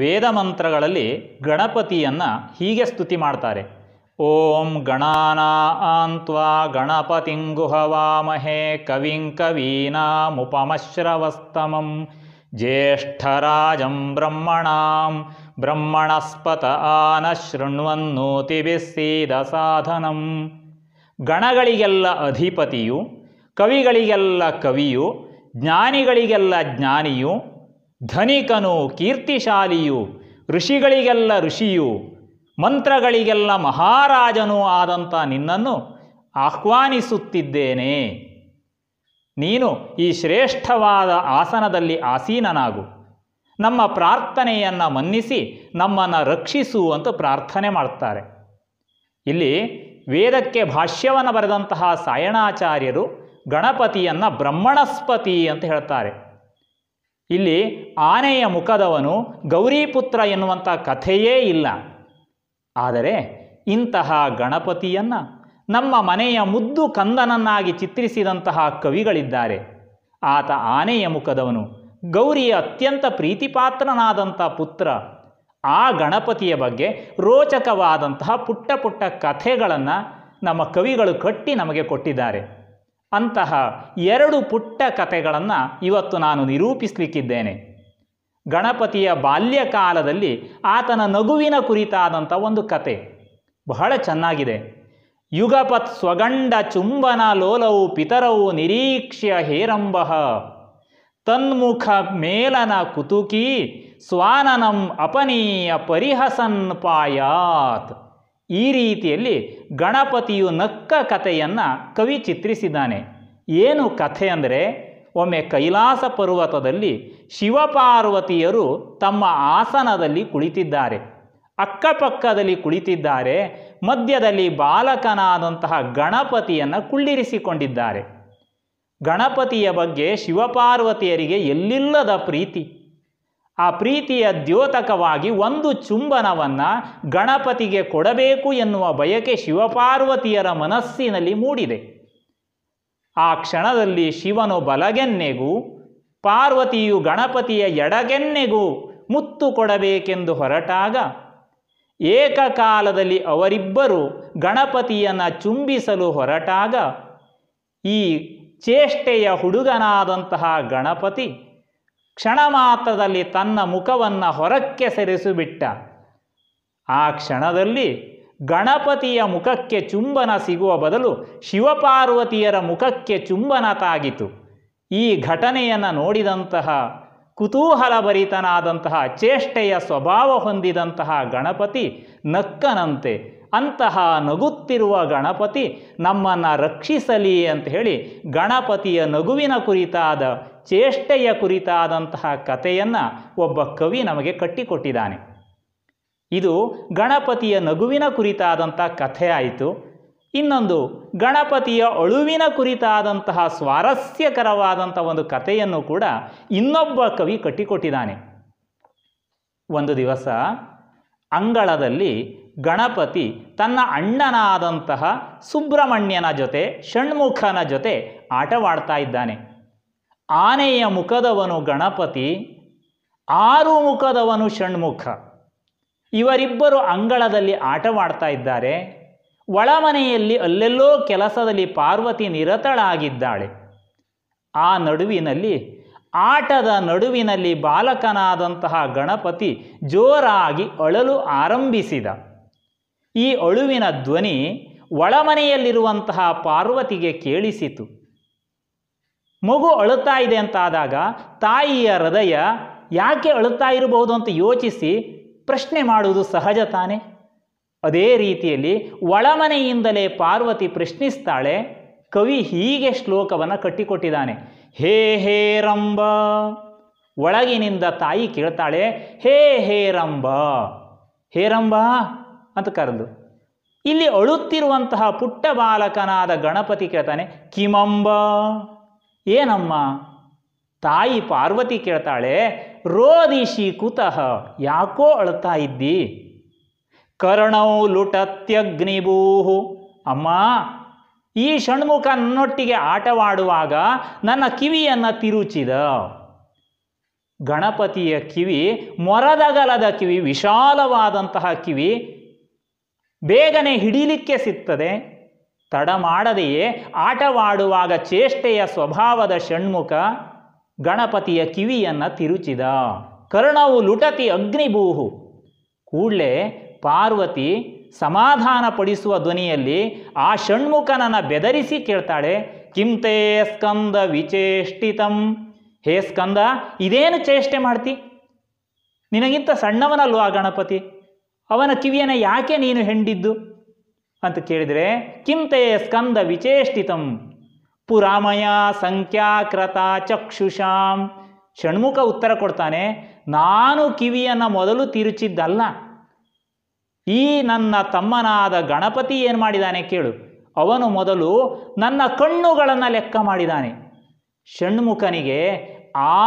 ವೇದ ಮಂತ್ರಗಳಲ್ಲಿ ಗಣಪತಿಯನ್ನು ಹೀಗೆ ಸ್ತುತಿ ಮಾಡ್ತಾರೆ ಓಂ ಗಣಾನಾಂತ್ವಾ ಗಣಪತಿಂಗುಹವಾಮಹೇ ಕವಿಂ ಕವೀನಾಮುಪಮಶ್ರವಸ್ತಮಂ ಜ್ಯೇಷ್ಠರಾಜಂ ಬ್ರಹ್ಮಣಾಂ ಬ್ರಹ್ಮಣಸ್ಪತ ಆನ ಶೃಣ್ವನ್ನೂತಿ ಬಿಸ್ಸೀದ ಸಾಧನಂ ಗಣಗಳಿಗೆಲ್ಲ ಅಧಿಪತಿಯು ಕವಿಗಳಿಗೆಲ್ಲ ಕವಿಯು ಜ್ಞಾನಿಗಳಿಗೆಲ್ಲ ಜ್ಞಾನಿಯು ಧನಿಕನು ಕೀರ್ತಿಶಾಲಿಯು ಋಷಿಗಳಿಗೆಲ್ಲ ಋಷಿಯು ಮಂತ್ರಗಳಿಗೆಲ್ಲ ಮಹಾರಾಜನೂ ಆದಂಥ ನಿನ್ನನ್ನು ಆಹ್ವಾನಿಸುತ್ತಿದ್ದೇನೆ ನೀನು ಈ ಶ್ರೇಷ್ಠವಾದ ಆಸನದಲ್ಲಿ ಆಸೀನನಾಗು ನಮ್ಮ ಪ್ರಾರ್ಥನೆಯನ್ನು ಮನ್ನಿಸಿ ನಮ್ಮನ್ನು ರಕ್ಷಿಸು ಅಂತ ಪ್ರಾರ್ಥನೆ ಮಾಡ್ತಾರೆ ಇಲ್ಲಿ ವೇದಕ್ಕೆ ಭಾಷ್ಯವನ್ನು ಬರೆದಂತಹ ಸಾಯಣಾಚಾರ್ಯರು ಗಣಪತಿಯನ್ನು ಬ್ರಹ್ಮಣಸ್ಪತಿ ಅಂತ ಹೇಳ್ತಾರೆ ಇಲ್ಲಿ ಆನೆಯ ಮುಖದವನು ಗೌರಿಪುತ್ರ ಎನ್ನುವಂಥ ಕಥೆಯೇ ಇಲ್ಲ ಆದರೆ ಇಂತಹ ಗಣಪತಿಯನ್ನು ನಮ್ಮ ಮನೆಯ ಮುದ್ದು ಕಂದನನ್ನಾಗಿ ಚಿತ್ರಿಸಿದಂತಹ ಕವಿಗಳಿದ್ದಾರೆ ಆತ ಆನೆಯ ಮುಖದವನು ಗೌರಿಯ ಅತ್ಯಂತ ಪ್ರೀತಿಪಾತ್ರನಾದಂಥ ಪುತ್ರ ಆ ಗಣಪತಿಯ ಬಗ್ಗೆ ರೋಚಕವಾದಂತಹ ಪುಟ್ಟ ಪುಟ್ಟ ಕಥೆಗಳನ್ನು ನಮ್ಮ ಕವಿಗಳು ಕಟ್ಟಿ ನಮಗೆ ಕೊಟ್ಟಿದ್ದಾರೆ ಅಂತಹ ಎರಡು ಪುಟ್ಟ ಕಥೆಗಳನ್ನು ಇವತ್ತು ನಾನು ನಿರೂಪಿಸಲಿಕ್ಕಿದ್ದೇನೆ ಗಣಪತಿಯ ಬಾಲ್ಯಕಾಲದಲ್ಲಿ ಆತನ ನಗುವಿನ ಕುರಿತಾದಂಥ ಒಂದು ಕತೆ ಬಹಳ ಚೆನ್ನಾಗಿದೆ ಯುಗಪತ್ ಸ್ವಗಂಡ ಚುಂಬನ ಲೋಲವು ಪಿತರವು ನಿರೀಕ್ಷ್ಯ ಹೇರಂಬಃ ತನ್ಮುಖ ಮೇಲನ ಕುತುಕಿ ಸ್ವಾನನಂ ಅಪನೀಯ ಪರಿಹಸನ್ ಪಾಯಾತ್ ಈ ರೀತಿಯಲ್ಲಿ ಗಣಪತಿಯು ನಕ್ಕ ಕಥೆಯನ್ನು ಕವಿ ಚಿತ್ರಿಸಿದ್ದಾನೆ ಏನು ಕಥೆ ಅಂದರೆ ಒಮ್ಮೆ ಕೈಲಾಸ ಪರ್ವತದಲ್ಲಿ ಶಿವಪಾರ್ವತಿಯರು ತಮ್ಮ ಆಸನದಲ್ಲಿ ಕುಳಿತಿದ್ದಾರೆ ಅಕ್ಕಪಕ್ಕದಲ್ಲಿ ಕುಳಿತಿದ್ದಾರೆ ಮಧ್ಯದಲ್ಲಿ ಬಾಲಕನಾದಂತಹ ಗಣಪತಿಯನ್ನು ಕುಳ್ಳಿರಿಸಿಕೊಂಡಿದ್ದಾರೆ ಗಣಪತಿಯ ಬಗ್ಗೆ ಶಿವಪಾರ್ವತಿಯರಿಗೆ ಎಲ್ಲಿಲ್ಲದ ಪ್ರೀತಿ ಆ ಪ್ರೀತಿಯ ದ್ಯೋತಕವಾಗಿ ಒಂದು ಚುಂಬನವನ್ನು ಗಣಪತಿಗೆ ಕೊಡಬೇಕು ಎನ್ನುವ ಬಯಕೆ ಶಿವಪಾರ್ವತಿಯರ ಮನಸ್ಸಿನಲ್ಲಿ ಮೂಡಿದೆ ಆ ಕ್ಷಣದಲ್ಲಿ ಶಿವನು ಬಲಗೆನ್ನೆಗೂ ಪಾರ್ವತಿಯು ಗಣಪತಿಯ ಎಡಗೆನ್ನೆಗೂ ಮುತ್ತು ಕೊಡಬೇಕೆಂದು ಹೊರಟಾಗ ಏಕಕಾಲದಲ್ಲಿ ಅವರಿಬ್ಬರು ಗಣಪತಿಯನ್ನು ಚುಂಬಿಸಲು ಹೊರಟಾಗ ಈ ಚೇಷ್ಟೆಯ ಹುಡುಗನಾದಂತಹ ಗಣಪತಿ ಕ್ಷಣ ಮಾತ್ರದಲ್ಲಿ ತನ್ನ ಮುಖವನ್ನು ಹೊರಕ್ಕೆ ಸರಿಸಿಬಿಟ್ಟ ಆ ಕ್ಷಣದಲ್ಲಿ ಗಣಪತಿಯ ಮುಖಕ್ಕೆ ಚುಂಬನ ಸಿಗುವ ಬದಲು ಶಿವಪಾರ್ವತಿಯರ ಮುಖಕ್ಕೆ ಚುಂಬನ ತಾಗಿತು ಈ ಘಟನೆಯನ್ನು ನೋಡಿದಂತಹ ಭರಿತನಾದಂತಹ ಚೇಷ್ಟೆಯ ಸ್ವಭಾವ ಹೊಂದಿದಂತಹ ಗಣಪತಿ ನಕ್ಕನಂತೆ ಅಂತಹ ನಗುತ್ತಿರುವ ಗಣಪತಿ ನಮ್ಮನ್ನು ರಕ್ಷಿಸಲಿ ಅಂತ ಹೇಳಿ ಗಣಪತಿಯ ನಗುವಿನ ಕುರಿತಾದ ಚೇಷ್ಟೆಯ ಕುರಿತಾದಂತಹ ಕಥೆಯನ್ನು ಒಬ್ಬ ಕವಿ ನಮಗೆ ಕಟ್ಟಿಕೊಟ್ಟಿದ್ದಾನೆ ಇದು ಗಣಪತಿಯ ನಗುವಿನ ಕುರಿತಾದಂಥ ಕಥೆ ಆಯಿತು ಇನ್ನೊಂದು ಗಣಪತಿಯ ಅಳುವಿನ ಕುರಿತಾದಂತಹ ಸ್ವಾರಸ್ಯಕರವಾದಂಥ ಒಂದು ಕಥೆಯನ್ನು ಕೂಡ ಇನ್ನೊಬ್ಬ ಕವಿ ಕಟ್ಟಿಕೊಟ್ಟಿದ್ದಾನೆ ಒಂದು ದಿವಸ ಅಂಗಳದಲ್ಲಿ ಗಣಪತಿ ತನ್ನ ಅಣ್ಣನಾದಂತಹ ಸುಬ್ರಹ್ಮಣ್ಯನ ಜೊತೆ ಷಣ್ಮುಖನ ಜೊತೆ ಆಟವಾಡ್ತಾ ಇದ್ದಾನೆ ಆನೆಯ ಮುಖದವನು ಗಣಪತಿ ಆರು ಮುಖದವನು ಷಣ್ಮುಖ ಇವರಿಬ್ಬರು ಅಂಗಳದಲ್ಲಿ ಆಟವಾಡ್ತಾ ಇದ್ದಾರೆ ಒಳಮನೆಯಲ್ಲಿ ಅಲ್ಲೆಲ್ಲೋ ಕೆಲಸದಲ್ಲಿ ಪಾರ್ವತಿ ನಿರತಳಾಗಿದ್ದಾಳೆ ಆ ನಡುವಿನಲ್ಲಿ ಆಟದ ನಡುವಿನಲ್ಲಿ ಬಾಲಕನಾದಂತಹ ಗಣಪತಿ ಜೋರಾಗಿ ಅಳಲು ಆರಂಭಿಸಿದ ಈ ಅಳುವಿನ ಧ್ವನಿ ಒಳಮನೆಯಲ್ಲಿರುವಂತಹ ಪಾರ್ವತಿಗೆ ಕೇಳಿಸಿತು ಮಗು ಅಳುತ್ತಾ ಇದೆ ಅಂತಾದಾಗ ತಾಯಿಯ ಹೃದಯ ಯಾಕೆ ಅಳುತ್ತಾ ಇರಬಹುದು ಅಂತ ಯೋಚಿಸಿ ಪ್ರಶ್ನೆ ಮಾಡುವುದು ಸಹಜ ತಾನೆ ಅದೇ ರೀತಿಯಲ್ಲಿ ಒಳಮನೆಯಿಂದಲೇ ಪಾರ್ವತಿ ಪ್ರಶ್ನಿಸ್ತಾಳೆ ಕವಿ ಹೀಗೆ ಶ್ಲೋಕವನ್ನು ಕಟ್ಟಿಕೊಟ್ಟಿದ್ದಾನೆ ಹೇ ಹೇ ರಂಬ ಒಳಗಿನಿಂದ ತಾಯಿ ಕೇಳ್ತಾಳೆ ಹೇ ಹೇ ಹೇ ಹೇರಂಬ ಅಂತ ಕರೆದು ಇಲ್ಲಿ ಅಳುತ್ತಿರುವಂತಹ ಪುಟ್ಟ ಬಾಲಕನಾದ ಗಣಪತಿ ಕೇಳ್ತಾನೆ ಕಿಮಂಬ ಏನಮ್ಮ ತಾಯಿ ಪಾರ್ವತಿ ಕೇಳ್ತಾಳೆ ರೋದಿಶಿ ಕುತಃ ಯಾಕೋ ಅಳ್ತಾ ಇದ್ದಿ ಕರ್ಣೌ ಲುಟತ್ಯಗ್ನಿಭೂಹು ಅಮ್ಮ ಈ ಷಣ್ಮುಖ ನನ್ನೊಟ್ಟಿಗೆ ಆಟವಾಡುವಾಗ ನನ್ನ ಕಿವಿಯನ್ನು ತಿರುಚಿದ ಗಣಪತಿಯ ಕಿವಿ ಮೊರದಗಲದ ಕಿವಿ ವಿಶಾಲವಾದಂತಹ ಕಿವಿ ಬೇಗನೆ ಹಿಡೀಲಿಕ್ಕೆ ಸಿಗ್ತದೆ ತಡ ಮಾಡದೆಯೇ ಆಟವಾಡುವಾಗ ಚೇಷ್ಟೆಯ ಸ್ವಭಾವದ ಷಣ್ಮುಖ ಗಣಪತಿಯ ಕಿವಿಯನ್ನು ತಿರುಚಿದ ಕರ್ಣವು ಲುಟತಿ ಅಗ್ನಿಭೂಹು ಕೂಡಲೇ ಪಾರ್ವತಿ ಸಮಾಧಾನಪಡಿಸುವ ಧ್ವನಿಯಲ್ಲಿ ಆ ಷಣ್ಮುಖನನ್ನು ಬೆದರಿಸಿ ಕೇಳ್ತಾಳೆ ಕಿಂತೇ ಸ್ಕಂದ ವಿಚೇಷ್ಟಿತಂ ಹೇ ಸ್ಕಂದ ಇದೇನು ಚೇಷ್ಟೆ ಮಾಡ್ತಿ ನಿನಗಿಂತ ಸಣ್ಣವನಲ್ವಾ ಗಣಪತಿ ಅವನ ಕಿವಿಯನ್ನು ಯಾಕೆ ನೀನು ಹೆಂಡಿದ್ದು ಅಂತ ಕೇಳಿದರೆ ಕಿಂತೆಯೇ ಸ್ಕಂದ ವಿಚೇಷ್ಟಿತಂ ಪುರಾಮಯ ಸಂಖ್ಯಾಕೃತ ಚಕ್ಷುಷಾಂ ಷಣ್ಮುಖ ಉತ್ತರ ಕೊಡ್ತಾನೆ ನಾನು ಕಿವಿಯನ್ನು ಮೊದಲು ತಿರುಚಿದ್ದಲ್ಲ ಈ ನನ್ನ ತಮ್ಮನಾದ ಗಣಪತಿ ಏನು ಮಾಡಿದಾನೆ ಕೇಳು ಅವನು ಮೊದಲು ನನ್ನ ಕಣ್ಣುಗಳನ್ನು ಲೆಕ್ಕ ಮಾಡಿದಾನೆ ಷಣ್ಮುಖನಿಗೆ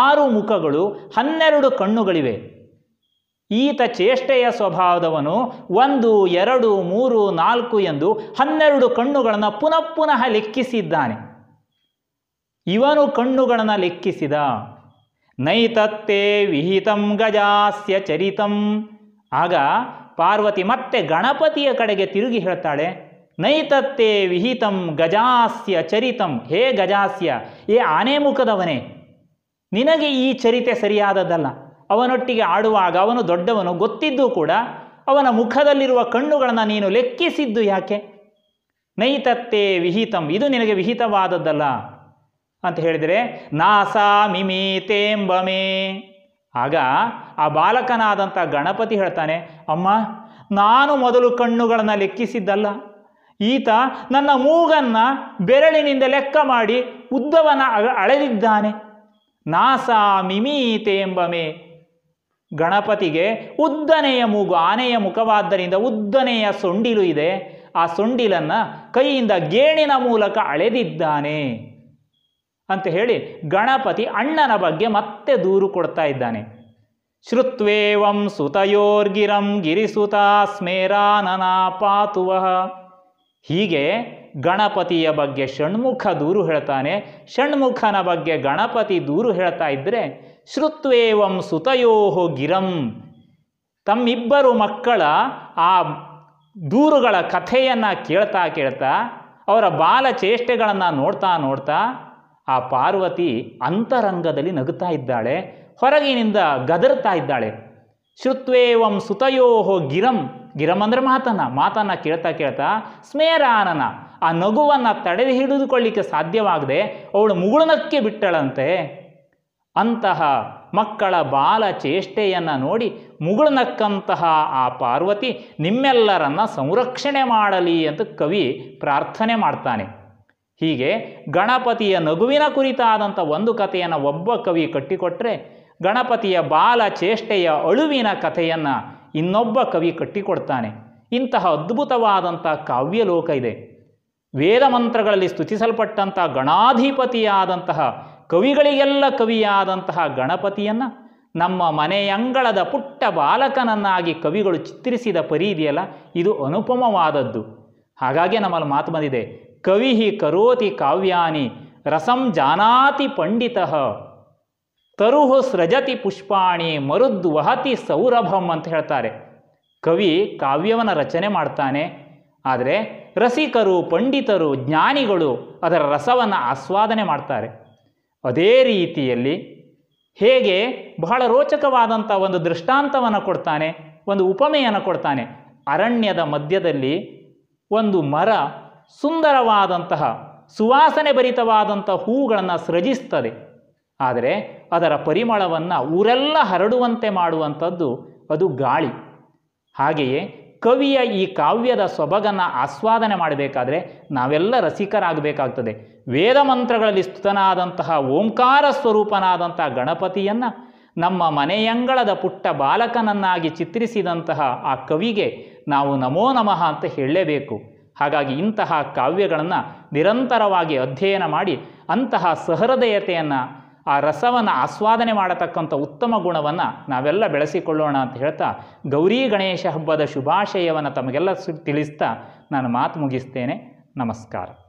ಆರು ಮುಖಗಳು ಹನ್ನೆರಡು ಕಣ್ಣುಗಳಿವೆ ಈತ ಚೇಷ್ಟೆಯ ಸ್ವಭಾವದವನು ಒಂದು ಎರಡು ಮೂರು ನಾಲ್ಕು ಎಂದು ಹನ್ನೆರಡು ಕಣ್ಣುಗಳನ್ನು ಪುನಃ ಪುನಃ ಲೆಕ್ಕಿಸಿದ್ದಾನೆ ಇವನು ಕಣ್ಣುಗಳನ್ನು ಲೆಕ್ಕಿಸಿದ ನೈತತ್ತೇ ವಿಹಿತಂ ಗಜಾಸ್ಯ ಚರಿತಂ ಆಗ ಪಾರ್ವತಿ ಮತ್ತೆ ಗಣಪತಿಯ ಕಡೆಗೆ ತಿರುಗಿ ಹೇಳ್ತಾಳೆ ನೈತತ್ತೇ ವಿಹಿತಂ ಗಜಾಸ್ಯ ಚರಿತಂ ಹೇ ಗಜಾಸ್ಯ ಏ ಆನೆ ಮುಖದವನೇ ನಿನಗೆ ಈ ಚರಿತೆ ಸರಿಯಾದದ್ದಲ್ಲ ಅವನೊಟ್ಟಿಗೆ ಆಡುವಾಗ ಅವನು ದೊಡ್ಡವನು ಗೊತ್ತಿದ್ದೂ ಕೂಡ ಅವನ ಮುಖದಲ್ಲಿರುವ ಕಣ್ಣುಗಳನ್ನು ನೀನು ಲೆಕ್ಕಿಸಿದ್ದು ಯಾಕೆ ನೈತತ್ತೆ ವಿಹಿತಂ ಇದು ನಿನಗೆ ವಿಹಿತವಾದದ್ದಲ್ಲ ಅಂತ ಹೇಳಿದರೆ ನಾಸಾ ಮಿಮಿತೇಂಬಮೇ ಆಗ ಆ ಬಾಲಕನಾದಂಥ ಗಣಪತಿ ಹೇಳ್ತಾನೆ ಅಮ್ಮ ನಾನು ಮೊದಲು ಕಣ್ಣುಗಳನ್ನು ಲೆಕ್ಕಿಸಿದ್ದಲ್ಲ ಈತ ನನ್ನ ಮೂಗನ್ನು ಬೆರಳಿನಿಂದ ಲೆಕ್ಕ ಮಾಡಿ ಉದ್ದವನ ಅಳೆದಿದ್ದಾನೆ ನಾಸಾ ಮಿಮೀತೆ ಎಂಬ ಗಣಪತಿಗೆ ಉದ್ದನೆಯ ಮೂಗು ಆನೆಯ ಮುಖವಾದ್ದರಿಂದ ಉದ್ದನೆಯ ಸೊಂಡಿಲು ಇದೆ ಆ ಸೊಂಡಿಲನ್ನು ಕೈಯಿಂದ ಗೇಣಿನ ಮೂಲಕ ಅಳೆದಿದ್ದಾನೆ ಅಂತ ಹೇಳಿ ಗಣಪತಿ ಅಣ್ಣನ ಬಗ್ಗೆ ಮತ್ತೆ ದೂರು ಕೊಡ್ತಾ ಇದ್ದಾನೆ ಶ್ರುತ್ವೇವಂ ಸುತಯೋರ್ಗಿರಂ ಗಿರಿಸುತ ಸ್ಮೇರಾನನಾ ಪಾತುವ ಹೀಗೆ ಗಣಪತಿಯ ಬಗ್ಗೆ ಷಣ್ಮುಖ ದೂರು ಹೇಳ್ತಾನೆ ಷಣ್ಮುಖನ ಬಗ್ಗೆ ಗಣಪತಿ ದೂರು ಹೇಳ್ತಾ ಇದ್ದರೆ ಶ್ರುತ್ವೇವಂ ಸುತಯೋ ಗಿರಂ ತಮ್ಮಿಬ್ಬರು ಮಕ್ಕಳ ಆ ದೂರುಗಳ ಕಥೆಯನ್ನು ಕೇಳ್ತಾ ಕೇಳ್ತಾ ಅವರ ಬಾಲ ಚೇಷ್ಟೆಗಳನ್ನು ನೋಡ್ತಾ ನೋಡ್ತಾ ಆ ಪಾರ್ವತಿ ಅಂತರಂಗದಲ್ಲಿ ನಗುತ್ತಾ ಇದ್ದಾಳೆ ಹೊರಗಿನಿಂದ ಗದರ್ತಾ ಇದ್ದಾಳೆ ಶ್ರುತ್ವೇವಂ ಸುತಯೋಹೋ ಗಿರಂ ಗಿರಂ ಅಂದರೆ ಮಾತನ್ನ ಮಾತನ್ನು ಕೇಳ್ತಾ ಕೇಳ್ತಾ ಸ್ಮೇರಾನನ ಆ ನಗುವನ್ನು ತಡೆದು ಹಿಡಿದುಕೊಳ್ಳಿಕ್ಕೆ ಸಾಧ್ಯವಾಗದೆ ಅವಳು ಮುಗುಳನಕ್ಕೆ ಬಿಟ್ಟಳಂತೆ ಅಂತಹ ಮಕ್ಕಳ ಬಾಲ ಚೇಷ್ಟೆಯನ್ನು ನೋಡಿ ಮುಗುಳ್ನಕ್ಕಂತಹ ಆ ಪಾರ್ವತಿ ನಿಮ್ಮೆಲ್ಲರನ್ನ ಸಂರಕ್ಷಣೆ ಮಾಡಲಿ ಅಂತ ಕವಿ ಪ್ರಾರ್ಥನೆ ಮಾಡ್ತಾನೆ ಹೀಗೆ ಗಣಪತಿಯ ನಗುವಿನ ಕುರಿತಾದಂಥ ಒಂದು ಕಥೆಯನ್ನು ಒಬ್ಬ ಕವಿ ಕಟ್ಟಿಕೊಟ್ರೆ ಗಣಪತಿಯ ಬಾಲ ಚೇಷ್ಟೆಯ ಅಳುವಿನ ಕಥೆಯನ್ನು ಇನ್ನೊಬ್ಬ ಕವಿ ಕಟ್ಟಿಕೊಡ್ತಾನೆ ಇಂತಹ ಅದ್ಭುತವಾದಂಥ ಲೋಕ ಇದೆ ವೇದ ಮಂತ್ರಗಳಲ್ಲಿ ಸ್ತುತಿಸಲ್ಪಟ್ಟಂಥ ಗಣಾಧಿಪತಿಯಾದಂತಹ ಕವಿಗಳಿಗೆಲ್ಲ ಕವಿಯಾದಂತಹ ಗಣಪತಿಯನ್ನು ನಮ್ಮ ಮನೆಯಂಗಳದ ಪುಟ್ಟ ಬಾಲಕನನ್ನಾಗಿ ಕವಿಗಳು ಚಿತ್ರಿಸಿದ ಪರಿ ಇದೆಯಲ್ಲ ಇದು ಅನುಪಮವಾದದ್ದು ಹಾಗಾಗಿ ನಮ್ಮಲ್ಲಿ ಮಾತು ಬಂದಿದೆ ಕವಿ ಕರೋತಿ ಕಾವ್ಯಾನಿ ರಸಂ ಜಾನಾತಿ ಪಂಡಿತ ತರುಹು ಸೃಜತಿ ಪುಷ್ಪಾಣಿ ಮರುದ್ ವಹತಿ ಸೌರಭಂ ಅಂತ ಹೇಳ್ತಾರೆ ಕವಿ ಕಾವ್ಯವನ್ನು ರಚನೆ ಮಾಡ್ತಾನೆ ಆದರೆ ರಸಿಕರು ಪಂಡಿತರು ಜ್ಞಾನಿಗಳು ಅದರ ರಸವನ್ನು ಆಸ್ವಾದನೆ ಮಾಡ್ತಾರೆ ಅದೇ ರೀತಿಯಲ್ಲಿ ಹೇಗೆ ಬಹಳ ರೋಚಕವಾದಂಥ ಒಂದು ದೃಷ್ಟಾಂತವನ್ನು ಕೊಡ್ತಾನೆ ಒಂದು ಉಪಮೆಯನ್ನು ಕೊಡ್ತಾನೆ ಅರಣ್ಯದ ಮಧ್ಯದಲ್ಲಿ ಒಂದು ಮರ ಸುಂದರವಾದಂತಹ ಸುವಾಸನೆ ಭರಿತವಾದಂಥ ಹೂಗಳನ್ನು ಸೃಜಿಸ್ತದೆ ಆದರೆ ಅದರ ಪರಿಮಳವನ್ನು ಊರೆಲ್ಲ ಹರಡುವಂತೆ ಮಾಡುವಂಥದ್ದು ಅದು ಗಾಳಿ ಹಾಗೆಯೇ ಕವಿಯ ಈ ಕಾವ್ಯದ ಸೊಬಗನ್ನು ಆಸ್ವಾದನೆ ಮಾಡಬೇಕಾದ್ರೆ ನಾವೆಲ್ಲ ರಸಿಕರಾಗಬೇಕಾಗ್ತದೆ ವೇದ ಮಂತ್ರಗಳಲ್ಲಿ ಸ್ತುತನಾದಂತಹ ಓಂಕಾರ ಸ್ವರೂಪನಾದಂತಹ ಗಣಪತಿಯನ್ನು ನಮ್ಮ ಮನೆಯಂಗಳದ ಪುಟ್ಟ ಬಾಲಕನನ್ನಾಗಿ ಚಿತ್ರಿಸಿದಂತಹ ಆ ಕವಿಗೆ ನಾವು ನಮೋ ನಮಃ ಅಂತ ಹೇಳಲೇಬೇಕು ಹಾಗಾಗಿ ಇಂತಹ ಕಾವ್ಯಗಳನ್ನು ನಿರಂತರವಾಗಿ ಅಧ್ಯಯನ ಮಾಡಿ ಅಂತಹ ಸಹೃದಯತೆಯನ್ನು ಆ ರಸವನ್ನು ಆಸ್ವಾದನೆ ಮಾಡತಕ್ಕಂಥ ಉತ್ತಮ ಗುಣವನ್ನು ನಾವೆಲ್ಲ ಬೆಳೆಸಿಕೊಳ್ಳೋಣ ಅಂತ ಹೇಳ್ತಾ ಗೌರಿ ಗಣೇಶ ಹಬ್ಬದ ಶುಭಾಶಯವನ್ನು ತಮಗೆಲ್ಲ ತಿಳಿಸ್ತಾ ನಾನು ಮಾತು ಮುಗಿಸ್ತೇನೆ ನಮಸ್ಕಾರ